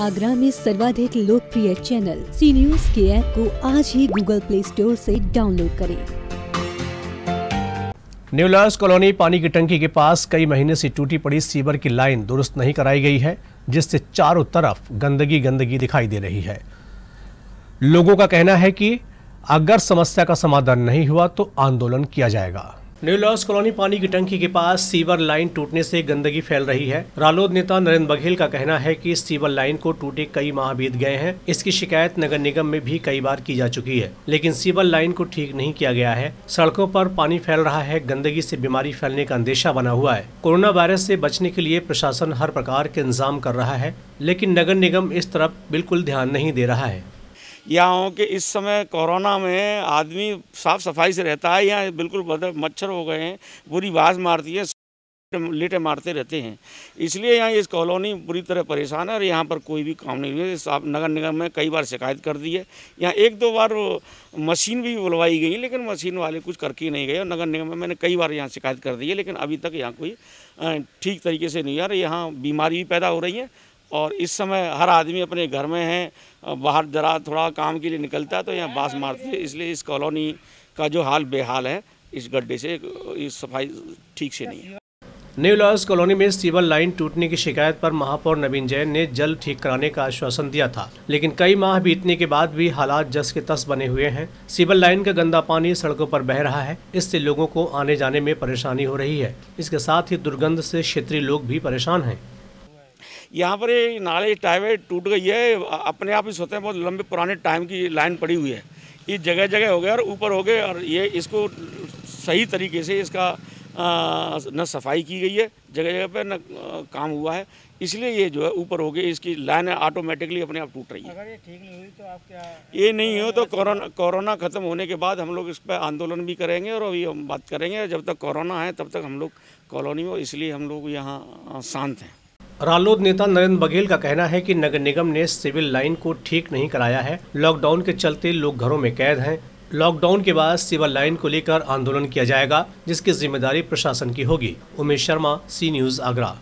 आगरा में सर्वाधिक लोकप्रिय चैनल सी न्यूज के ऐप को आज ही गूगल प्ले स्टोर से डाउनलोड करें न्यूलर्स कॉलोनी पानी की टंकी के पास कई महीने से टूटी पड़ी सीवर की लाइन दुरुस्त नहीं कराई गई है जिससे चारों तरफ गंदगी गंदगी दिखाई दे रही है लोगों का कहना है कि अगर समस्या का समाधान नहीं हुआ तो आंदोलन किया जाएगा न्यू लॉस कॉलोनी पानी की टंकी के पास सीवर लाइन टूटने से गंदगी फैल रही है रालोद नेता नरेंद्र बघेल का कहना है कि सीवर लाइन को टूटे कई माह बीत गए हैं इसकी शिकायत नगर निगम में भी कई बार की जा चुकी है लेकिन सीवर लाइन को ठीक नहीं किया गया है सड़कों पर पानी फैल रहा है गंदगी से बीमारी फैलने का अंदेशा बना हुआ है कोरोना वायरस से बचने के लिए प्रशासन हर प्रकार के इंतजाम कर रहा है लेकिन नगर निगम इस तरफ बिल्कुल ध्यान नहीं दे रहा है या हो कि इस समय कोरोना में आदमी साफ़ सफाई से रहता है या बिल्कुल बदल मच्छर हो गए हैं बुरी बाज मारती है लेटे मारते रहते हैं इसलिए यहाँ इस कॉलोनी बुरी तरह परेशान है और यहाँ पर कोई भी काम नहीं हुआ साफ नगर निगम में कई बार शिकायत कर दी है यहाँ एक दो बार मशीन भी बुलवाई गई लेकिन मशीन वाले कुछ करके नहीं गए और नगर निगम में मैंने कई बार यहाँ शिकायत कर दी है लेकिन अभी तक यहाँ कोई ठीक तरीके से नहीं आ रहा यहाँ बीमारी भी पैदा हो रही है और इस समय हर आदमी अपने घर में है बाहर जरा थोड़ा काम के लिए निकलता है तो यहाँ बांस मारते हैं इसलिए इस कॉलोनी का जो हाल बेहाल है इस गड्ढे से इस सफाई ठीक से नहीं है न्यू लॉस कॉलोनी में सीवर लाइन टूटने की शिकायत पर महापौर नवीन जैन ने जल ठीक कराने का आश्वासन दिया था लेकिन कई माह बीतने के बाद भी हालात जस के तस बने हुए हैं सीवर लाइन का गंदा पानी सड़कों पर बह रहा है इससे लोगों को आने जाने में परेशानी हो रही है इसके साथ ही दुर्गंध से क्षेत्रीय लोग भी परेशान हैं यहाँ पर ये नाले टाइवे टूट गई है अपने आप ही सोते हैं बहुत लंबे पुराने टाइम की लाइन पड़ी हुई है ये जगह जगह हो गए और ऊपर हो गए और ये इसको सही तरीके से इसका न सफाई की गई है जगह जगह पर न काम हुआ है इसलिए ये जो है ऊपर हो गए इसकी लाइन ऑटोमेटिकली अपने आप टूट रही है अगर ये ठीक नहीं हुई तो आप क्या ये नहीं हो तो कोरोना कोरोना ख़त्म होने के बाद हम लोग इस पर आंदोलन भी करेंगे और अभी हम बात करेंगे जब तक कोरोना है तब तक हम लोग कॉलोनी में इसलिए हम लोग यहाँ शांत हैं रालोद नेता नरेंद्र बघेल का कहना है कि नगर निगम ने सिविल लाइन को ठीक नहीं कराया है लॉकडाउन के चलते लोग घरों में कैद हैं लॉकडाउन के बाद सिविल लाइन को लेकर आंदोलन किया जाएगा जिसकी जिम्मेदारी प्रशासन की होगी उमेश शर्मा सी न्यूज आगरा